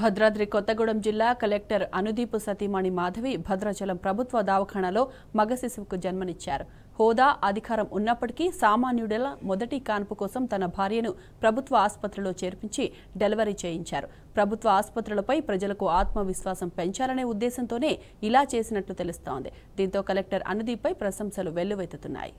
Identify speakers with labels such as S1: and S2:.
S1: భద్రాద్రి కొత్తగూడెం జిల్లా కలెక్టర్ అనుదీప్ సతీమణి మాధవి భద్రాచలం ప్రభుత్వ దావఖానాలో మగ శిశువుకు జన్మనిచ్చారు హోదా అధికారం ఉన్నప్పటికీ సామాన్యుడల మొదటి కాన్పు కోసం తన భార్యను ప్రభుత్వ ఆసుపత్రిలో చేర్పించి డెలివరీ చేయించారు ప్రభుత్వ ఆసుపత్రులపై ప్రజలకు ఆత్మవిశ్వాసం పెంచాలనే ఉద్దేశంతోనే ఇలా చేసినట్లు తెలుస్తోంది దీంతో కలెక్టర్ అనుదీప్పై ప్రశంసలు వెల్లువెత్తుతున్నాయి